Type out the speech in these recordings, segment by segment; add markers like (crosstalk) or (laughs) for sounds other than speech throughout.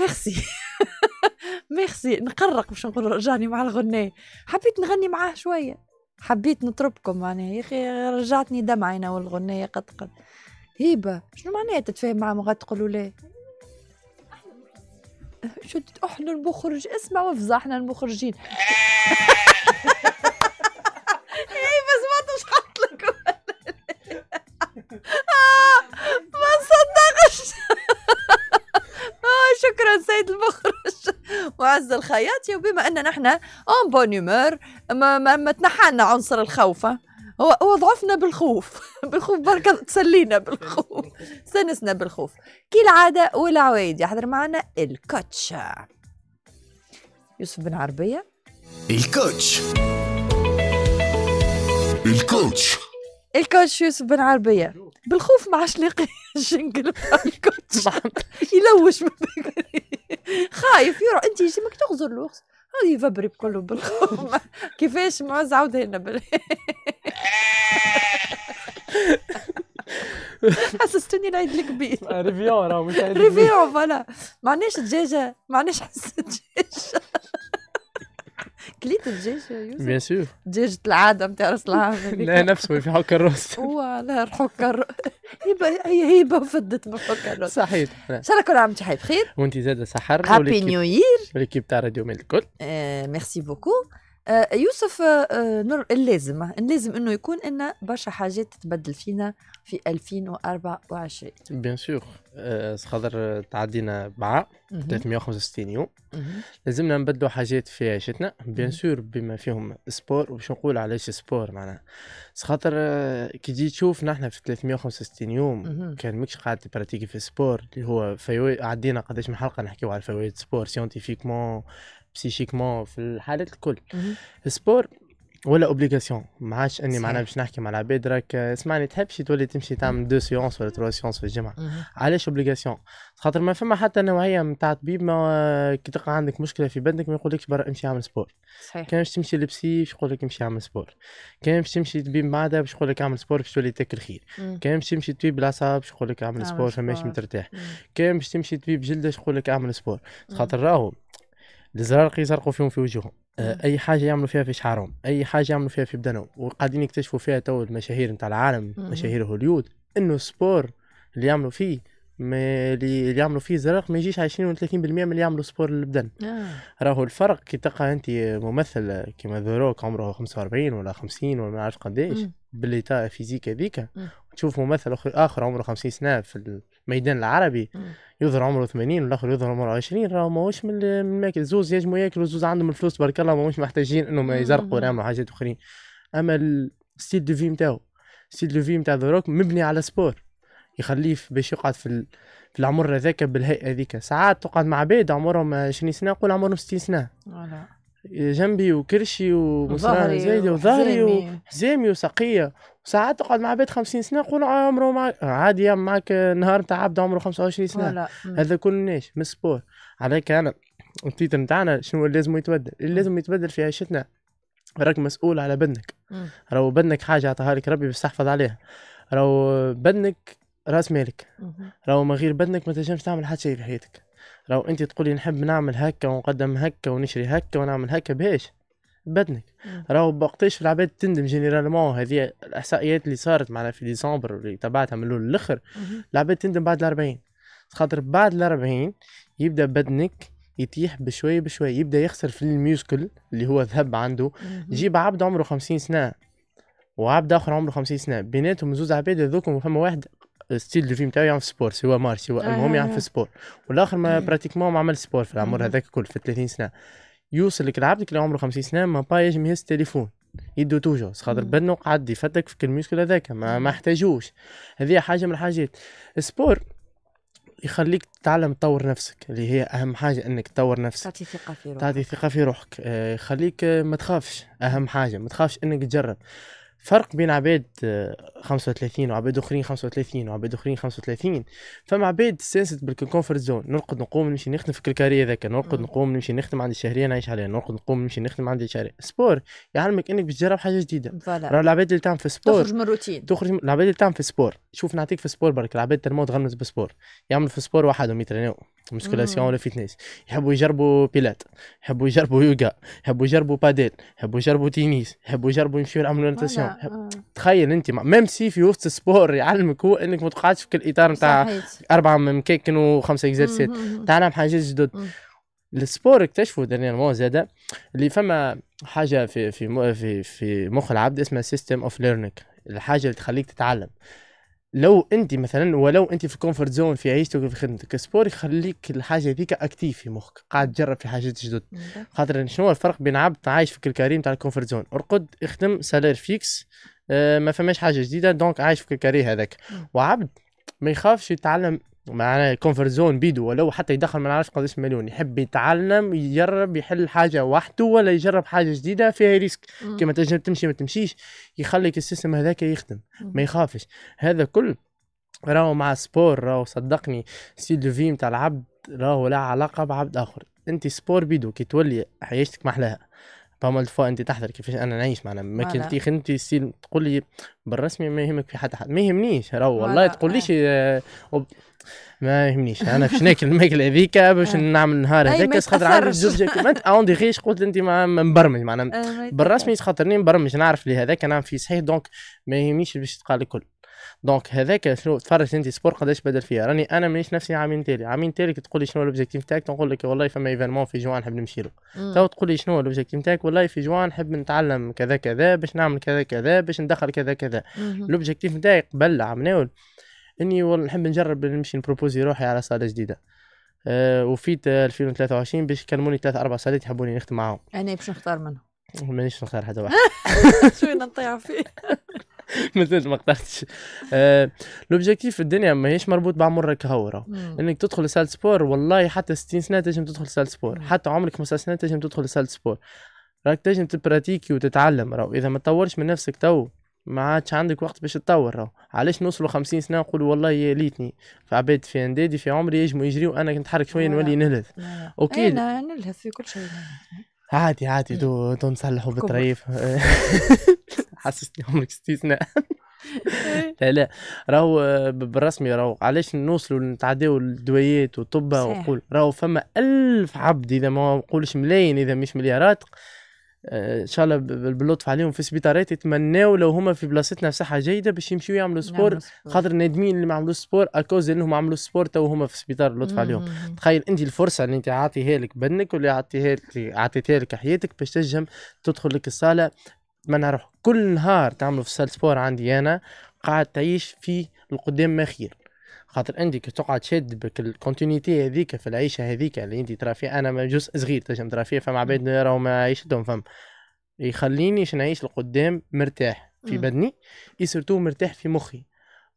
ميرسي (laughs) ميرسي نقرق باش نقول رجعني مع الغنية حبيت نغني معاه شوية حبيت نطربكم معناها يا اخي رجعتني دمعة انا والغنية قد قد هيبة شنو معناها تتفاهم مع مغاد تقولوا لا شو احنا المخرج اسمع وافزع احنا المخرجين (laughs) عز الخياطي وبما أن نحن اون بون ما, ما, ما عنصر الخوف هو ضعفنا بالخوف (laughs) بالخوف بركة تسلينا بالخوف (laughs) سنسنا بالخوف كالعادة والعوايد يحضر معنا الكوتش يوسف بن عربية الكوتش الكوتش الكوتش يوسف بن عربية بالخوف ما عادش لاقي الجنجل (laughs) (laughs) يلوش من خايف يروح انت يجيبك تغزر الوقت هذه يفبري بكله بالخوف (laughs) كيفاش معز عاود هنا حسستني العيد الكبير ريفيون راه مش ريفيون فوالا معناش دجاجه معناش حس دجاجه كليت الدجاج يا يوسف؟ بيان سور دجاجة العادة نتاع راس العام (laughs) لا نفسه في حك الروس ولا حوك الروس هي هيبة وفدت من حك الروس صحيح ان شاء الله كل عام حي بخير وانت زاده سحر هابي نيو يير ليكيب تاع راديو ميل الكل ميرسي آه، بوكو آه، يوسف آه، آه، اللازم اللازم انه يكون ان برشا حاجات تتبدل فينا في 2024 بيان سور خاطر تعدينا مع 365 يوم لازمنا نبدلوا حاجات في عيشتنا بيان سور بما فيهم سبور وباش نقول علاش سبور معناها خاطر كي تجي تشوف نحن في 365 يوم كان ماكش قاعد تبراتيكي في سبور اللي هو عدينا قداش من حلقه نحكيو على فوائد سبور سيونتيفيكمون بسيشيكمون في الحالات الكل السبور ولا اوبليغاسيون ما عادش اني معناها باش نحكي مع العباد راك اسمعني تحبش تولي تمشي تعمل دو سيونس ولا ترو سيونس في الجمعه علاش اوبليغاسيون خاطر ما فما حتى نوعيه نتاع طبيب ما كي تلقى عندك مشكله في بدنك ما يقولكش برا امشي اعمل سبور صحيح كان باش تمشي لبسي باش يقول لك امشي اعمل سبور كان باش تمشي طبيب معده باش يقول لك اعمل سبور باش تولي تاكل خير كان باش تمشي طبيب الاعصاب باش يقول لك اعمل سبور فماش مترتاح كان باش تمشي طبيب جلده باش يقول لك اعمل سبور خاطر راهو الزرارق يزرقوا فيهم في وجوههم آه، اي حاجه يعملوا فيها في شعرهم اي حاجه يعملوا فيها في بدنهم وقاعدين يكتشفوا فيها تو المشاهير نتاع العالم مشاهير هوليود انه السبور اللي يعملوا فيه ما اللي يعملوا فيه زرق ما يجيش 20 ولا 30% من اللي يعملوا سبور للبدن آه. راهو الفرق كي تلقى انت ممثل كيما ذروك عمره 45 ولا 50 ولا ما نعرف قداش باللي فيزيك هذيك تشوف ممثل اخر عمره 50 سنه في الميدان العربي يظهر عمره 80 والاخر يظهر عمره 20 راهو ماهوش من الماكل زوز ينجموا ياكلوا زوز عندهم الفلوس تبارك الله ماهوش محتاجين انهم يزرقوا يعملوا حاجات اخرين اما الستيل دو في نتاعو ستيل دو في نتاع ذروك مبني على سبور يخليه باش يقعد في ال... في العمر هذاك بالهيئه هذيك ساعات تقعد مع عباد عمرهم 20 سنه قول عمرهم 60 سنه جنبي وكرشي ومصران زايدة وظهري وحزامي وساقية وساعات تقعد مع بيت 50 سنة يقول عمره مع... عادي يا معك نهار نتاع عبد عمره 25 سنة هذا كل ناش من سبور عليك أنا التيتر نتاعنا شنو اللي لازم يتبدل اللي لازم يتبدل في عيشتنا راك مسؤول على بدنك راهو بدنك حاجة عطاها لك ربي باش تحفظ عليها راهو بدنك راس مالك راهو من غير بدنك ما تنجمش تعمل حتى شيء في حياتك لو انت تقولي نحب نعمل هكا ونقدم هكا ونشري هكا ونعمل هكا باش بدنك راهو بوقتاش العباد تندم جينيرالمون هذه الاحصائيات اللي صارت معنا في ديسمبر اللي تبعتها من الاول للاخر العباد تندم بعد الأربعين خاطر بعد الأربعين يبدا بدنك يطيح بشوي بشوي يبدا يخسر في الميوسكل اللي هو ذهب عنده جيب عبد عمره خمسين سنة وعبد اخر عمره خمسين سنة بيناتهم زوز عباد هذوك فما واحد ستيل دو في نتاعو يعمل في سبور سوا مارش سوا آه، المهم آه، يعمل في آه. سبور والاخر ما براتيكمون ما عمل سبور في العمر إيه. هذاك الكل في 30 سنه يوصل لك لعبتك اللي عمره 50 سنه ما با يجم يهز التليفون يدو توجور خاطر بدنه إيه. قعد يفتك في الميوسكل هذاك ما, ما احتاجوش إيه. هذه حاجه من الحاجات السبور يخليك تتعلم تطور نفسك اللي هي اهم حاجه انك تطور نفسك تعطي ثقه في روحك تعطي ثقه في روحك يخليك ما تخافش اهم حاجه ما تخافش انك تجرب فرق بين عباد 35 آه، وعباد اخرين 35 وعباد اخرين 35 فما عباد سنسد بالكونفورت زون نرقد نقوم نمشي نخدم في الكارية هذاك نرقد نقوم نمشي نخدم عندي شهريه نعيش عليها نرقد نقوم نمشي نخدم عندي شهريه سبور يعلمك انك بتجرب حاجه جديده راه العباد اللي تعمل في سبور تخرج من الروتين تخرج العباد اللي تعمل في سبور شوف نعطيك في سبور برك العباد تنمو تغمز بسبور يعملوا في سبور وحدهم يتريناو مسكولاسيون ولا فيتنس يحبوا يجربوا بيلات يحبوا يجربوا يوغا يحبوا يجربوا بادل يحبوا يجربوا تينيس يحبوا يجربوا يمشيو يعملوا ناتاسيون آه. تخيل انت ميم سي في وسط السبور يعلمك هو انك ما تقعدش في الاطار نتاع اربعه مكاكن وخمسه اكزرسيت تعلم حاجات جدد السبور اكتشفوا دانييرمون زادا اللي فما حاجه في في في في مخ العبد اسمها سيستم اوف ليرنينغ الحاجه اللي تخليك تتعلم لو انت مثلا ولو انت في كومفورت زون في عيشتك وفي خدمتك السبور يخليك الحاجه هذيك اكتيف في مخك قاعد تجرب في حاجات جدد خاطر شنو هو الفرق بين عبد عايش في الكاريم تاع الكومفورت زون ارقد اخدم سالير فيكس اه ما فماش حاجه جديده دونك عايش في الكاري هذاك وعبد ما يخافش يتعلم معنا كونفرت زون بيدو ولو حتى يدخل ما نعرفش قداش مليون يحب يتعلم يجرب يحل حاجه وحده ولا يجرب حاجه جديده فيها ريسك كما تنجم تمشي ما تمشيش يخليك السيستم هذاك يخدم ما يخافش هذا كل راهو مع سبور راهو صدقني ستيل دو في نتاع العبد راهو لا علاقه بعبد اخر انت سبور بيدو كي تولي حياتك محلاها بامال فوا انت تحضر كيفاش انا نعيش معنا ما كنتي تيخ انت تقول لي بالرسمي ما يهمك في حتى حد ما يهمنيش راه والله تقول ليش آه. ما يهمنيش انا باش ناكل الماكله (laughs) هذيك باش آه. نعمل النهار هذاك خاطر عندي زوج اون دي قلت انت مبرمج معناها آه، بالرسمي خاطرني مبرمج نعرف لي هذاك نعمل فيه صحيح دونك ما يهمنيش باش تقال الكل دونك هذاك شنو تفرج انت سبور قداش بدل فيها راني انا مانيش نفسي عامين تالي عامين تالي تقول لي شنو لوبجيكتيف تاعك نقول لك والله فما ايفينمون في جوان نحب نمشي له تو تقول لي شنو لوبجيكتيف تاعك والله في جوان نحب نتعلم كذا كذا باش نعمل كذا كذا باش ندخل كذا كذا لوبجيكتيف تاعي قبل عام ناول اني نحب نجرب نمشي نبروبوزي روحي على صاله جديده أه وفيت 2023 باش كلموني ثلاثة أربع صالات يحبوني نخدم معاهم أنا باش نختار منهم مانيش نختار حتى واحد (laughs) شوي نطيع فيه مازلت (laughs) ما قطعتش آه، لوبجيكتيف في الدنيا ماهيش مربوط بعمر راك انك تدخل لسال سبور والله حتى 60 سنه تنجم تدخل لسال سبور حتى عمرك 5 سنه تنجم تدخل لسال سبور راك تنجم تبراتيكي وتتعلم راه اذا ما تطورش من نفسك تو ما عادش عندك وقت باش تطور راهو علاش نوصلوا 50 سنه نقولوا والله يا ليتني فعباد في اندادي في عمري يجموا يجريوا انا نتحرك شويه نولي نلهث اوكي انا إيه، نلهث في كل شيء عادي عادي دو, دون نصلحوا بالطريف (laughs) حسسني عمرك استثناء (laughs) لا لا راهو بالرسمي راهو علاش نوصلوا نتعداو الدويات وطبه ونقول راهو فما ألف عبد إذا ما نقولش ملايين إذا مش مليارات آه، ان شاء الله باللطف عليهم في سبيطارات يتمناو لو هما في بلاصتنا صحه جيده باش يمشيو يعملوا سبور خاطر نادمين اللي ما عملوش سبور اكوز انهم عملوا سبور تو هما في سبيطار اللطف عليهم تخيل انت الفرصه اللي انت عاطيها لك بنك واللي عاطيها لك عطيتها لك حياتك باش تنجم تدخل لك الصاله منها روحك كل نهار تعملوا في سبور عندي انا قاعد تعيش في القدام ما خير خاطر انت كي تقعد شاد بك الكونتينيتي هذيك في العيشه هذيك اللي انت ترى فيها انا جزء صغير تنجم ترى فيها فما عباد راهم عيشتهم فم يخليني نعيش القدام مرتاح في بدني اي مرتاح في مخي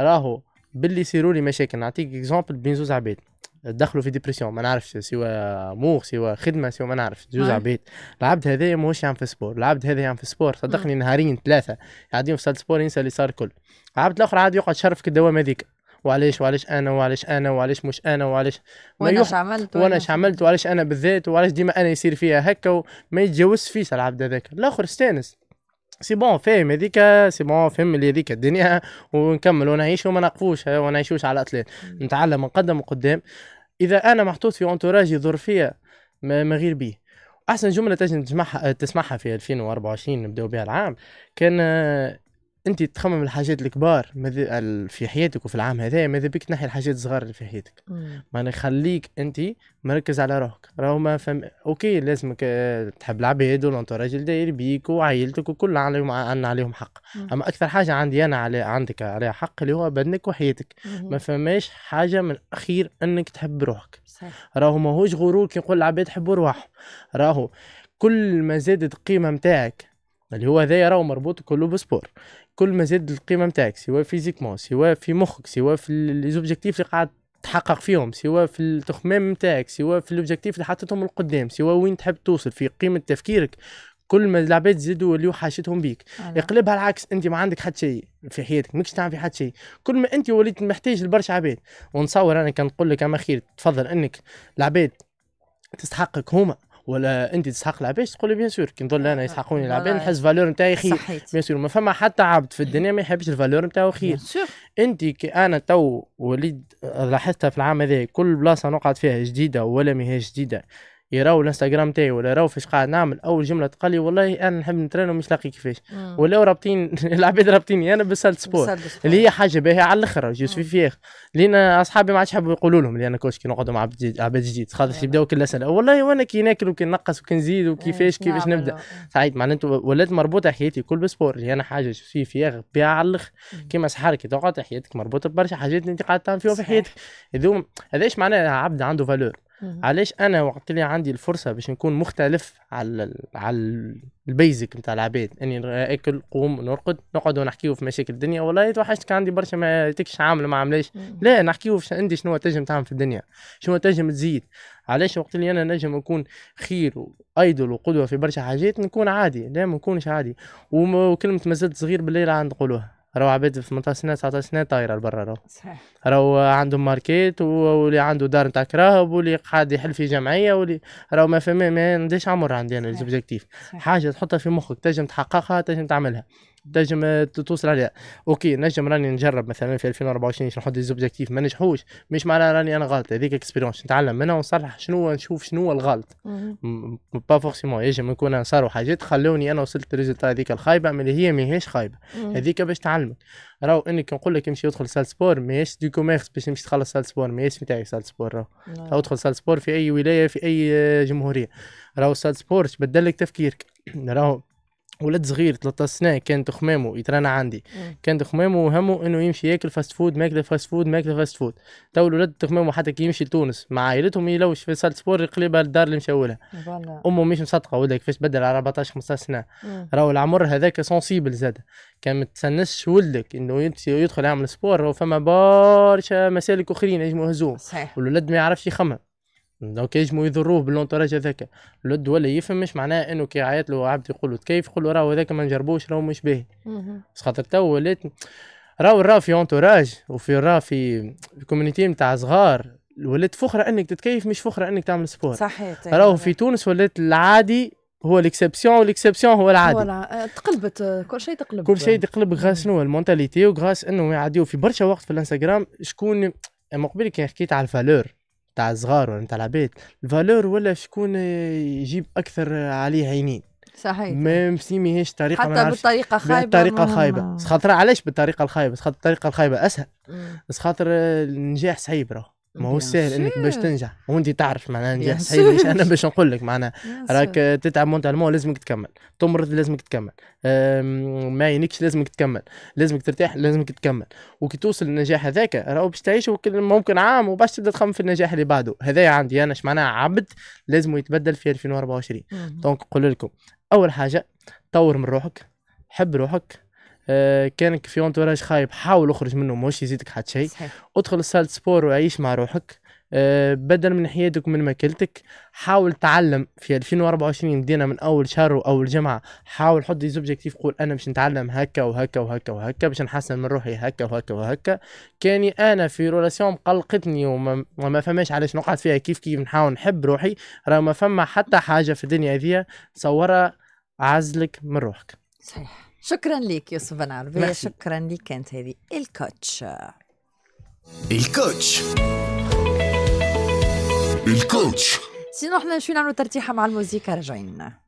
راهو باللي يصيروا لي مشاكل نعطيك اكزومبل بين زوز عباد دخلوا في ديبرسيون ما نعرفش سوى موخ سوى خدمه سوى ما نعرفش زوز عباد العبد هذايا ماهوش يعمل في سبور العبد هذا يعمل في سبور صدقني نهارين ثلاثه قاعدين في سبور ينسى اللي صار الكل العبد الاخر عاد يقعد شرف في الدوام هذيك وعلاش وعلاش انا وعلاش انا وعلاش مش انا وعلاش وانا اش عملت وانا اش عملت وعلاش انا بالذات وعلاش ديما انا يصير فيها هكا وما يتجاوزش فيش العبد هذاك الاخر استانس سي بون فاهم هذيك سي بون فهم اللي هذيك الدنيا ونكمل ونعيش وما نقفوش ونعيشوش على الاطلال نتعلم نقدم قدام اذا انا محطوط في انتوراجي ظرفيه ما غير بيه احسن جمله تنجم تسمعها في 2024 نبداو بها العام كان انت تخمم الحاجات الكبار في حياتك وفي العام هذا ماذا بك تنحي الحاجات الصغار اللي في حياتك معناها خليك انت مركز على روحك راهو ما فهم اوكي لازمك آه، تحب العباد والانتوراج اللي داير بيك وعائلتك وكل عليهم عندنا عليهم حق مم. اما اكثر حاجه عندي انا علي عندك عليها حق اللي هو بدنك وحياتك مم. ما فماش حاجه من الاخير انك تحب روحك راهو ماهوش غرور كي يقول العباد حبوا روحهم راهو كل ما زادت القيمه نتاعك اللي هو هذايا راهو مربوط كله بسبور كل ما زاد القيمه نتاعك سواء فيزيكمون سواء في مخك سواء في لي زوبجيكتيف اللي قاعد تحقق فيهم سواء في التخمام نتاعك سواء في الاوبجيكتيف اللي حطيتهم القدام سواء وين تحب توصل في قيمه تفكيرك كل ما العباد زادوا وليو حاشتهم بيك اقلبها العكس انت ما عندك حد شيء في حياتك ماكش تعمل في حد شيء كل ما انت وليت محتاج لبرشا عباد ونصور انا كنقول لك اما خير تفضل انك العباد تستحقك هما ولا انت تسحق العباد تقول بيان سور كي نظن انا آه، آه. يسحقوني العباد نحس فالور نتاعي خير بيان سور ما فما حتى عبد في الدنيا ما يحبش الفالور نتاعو خير انت كي انا تو وليد لاحظتها في العام هذا كل بلاصه نقعد فيها جديده ولا ماهيش جديده يراو الانستغرام تاعي ولا يراو فاش قاعد نعمل اول جمله تقلي والله انا نحب نترين ومش لاقي كيفاش ولاو رابطين (laughs) العباد رابطيني انا بسالت سبور اللي هي حاجه باهيه على الاخر جو سوي فيغ لان اصحابي ما عادش حبوا يقولوا لهم اللي انا كوش كي نقعدوا مع عباد جديد خاطر أيوة. يبداو كل سنه والله وانا كي ناكل وكي نقص وكي نزيد إيه، وكيفاش كيفاش نبدا سعيد معناته ولات مربوطه حياتي كل بالسبور اللي انا حاجه جو سوي فيغ بها على الاخر كيما صحارك تقعد حياتك مربوطه ببرشا حاجات انت قاعد تعمل فيهم في حياتك هذوما هذا ايش معناها عبد عنده فالور علاش انا وقت اللي عندي الفرصه باش نكون مختلف على على البيزك نتاع العباد اني اكل قوم نرقد نقعد ونحكيو في مشاكل الدنيا والله توحشتك عندي برشا ما تكش عامل ما عملاش لا نحكيو في عندي شنو تنجم تعمل في الدنيا شنو تنجم تزيد علاش وقت اللي انا نجم نكون خير وايدول وقدوه في برشا حاجات نكون عادي لا ما نكونش عادي وكلمه مازلت صغير بالليل عند قولوها راهو عباد في 18 سنه 19 سنه طايره لبرا راهو صحيح راهو عندهم ماركيت واللي عنده دار نتاع كراهب واللي قاعد يحل في جمعيه واللي راهو ما فما ما عنديش عمر عندي انا ليزوبجيكتيف حاجه تحطها في مخك تنجم تحققها تنجم تعملها تنجم آه، توصل عليها اوكي نجم راني نجرب مثلا في 2024 نحط دي زوبجيكتيف ما نجحوش مش معناها راني انا غلط هذيك اكسبيرونس نتعلم منها ونصلح شنو نشوف شنو الغلط با فورسيمون يجم يكون صاروا حاجات خلوني انا وصلت الريزلت هذيك الخايبه اللي هي ماهيش خايبه هذيك باش تعلمك راهو انك نقول لك امشي ادخل سال سبور ماهيش دي كوميرس باش تمشي تخلص سبور ماهيش نتاعي سال راهو نعم. راهو ادخل سال سبور في اي ولايه في اي آه، جمهوريه راهو سبور تبدل لك تفكيرك (clears throat) راهو ولد صغير 13 سنه كان تخمامه يترانا عندي كان تخمامه وهمه انه يمشي ياكل فاست فود ماكله فاست فود ماكله فاست فود تو الولد تخمامه حتى كي يمشي لتونس مع عائلتهم يلوش في سبور يقلبها للدار اللي مشاولها امه مش مصدقه ولدها كيفاش بدل على 14 15 سنه راهو العمر هذاك سونسيبل زاد كان ما تسنسش ولدك انه يدخل يعمل سبور فما برشا مسالك اخرين ينجموا يهزوه والولد ما يعرفش يخمم دونك يجمو يضروه باللونتوراج هذاك الود ولا يفهم مش معناها انه كي عيط له عبد يقول له تكيف يقول له راهو هذاك ما نجربوش راهو مش باهي بس خاطر تو ولات راهو راه في اونتوراج وفي راه في كوميونيتي نتاع صغار ولات فخره انك تتكيف مش فخره انك تعمل سبور صحيح راهو في تونس ولات العادي هو الاكسبسيون والاكسبسيون هو العادي ولا. آه، تقلبت كل شيء تقلب كل شيء تقلب غاس شنو المونتاليتي وغاس انه يعديو في برشا وقت في الانستغرام شكون مقبل كي حكيت على الفالور تاع صغار ولا تاع العباد الفالور ولا شكون يجيب اكثر عليه عينين صحيح ميم سي ماهيش طريقه حتى بالطريقه خايبه بالطريقه خايبه خاطر علاش بالطريقه الخايبه خاطر الطريقه الخايبه اسهل خاطر النجاح صعيب راهو ما هو سهل انك باش تنجح وانت تعرف معناها نجاح صحيح مش انا باش نقول لك معناها راك تتعب مونتالمون لازمك تكمل تمرض لازمك تكمل ما ينكش لازمك تكمل لازمك ترتاح لازمك تكمل وكي توصل للنجاح هذاك راهو باش تعيش ممكن عام وباش تبدا تخمم في النجاح اللي بعده هذايا عندي انا معناها عبد لازم يتبدل في 2024 دونك نقول لكم اول حاجه طور من روحك حب روحك آه، كانك في انتوراج خايب حاول اخرج منه مش يزيدك حتى شيء ادخل لصاله سبور وعيش مع روحك آه، بدل من حياتك من ماكلتك حاول تعلم في 2024 بدينا من اول شهر واول جمعه حاول حط دي زوبجيكتيف قول انا باش نتعلم هكا وهكا وهكا وهكا باش نحسن من روحي هكا وهكا وهكا كاني انا في رولاسيون قلقتني وما, وما فماش علاش نقعد فيها كيف كيف نحاول نحب روحي راه ما فما حتى حاجه في الدنيا هذيا تصورها عزلك من روحك صحيح شكرا لك يوسف بن عربية شكرا لك كانت هذه الكوتش الكوتش الكوتش سينو احنا شو نعملوا ترتيحة مع الموسيقى رجعينا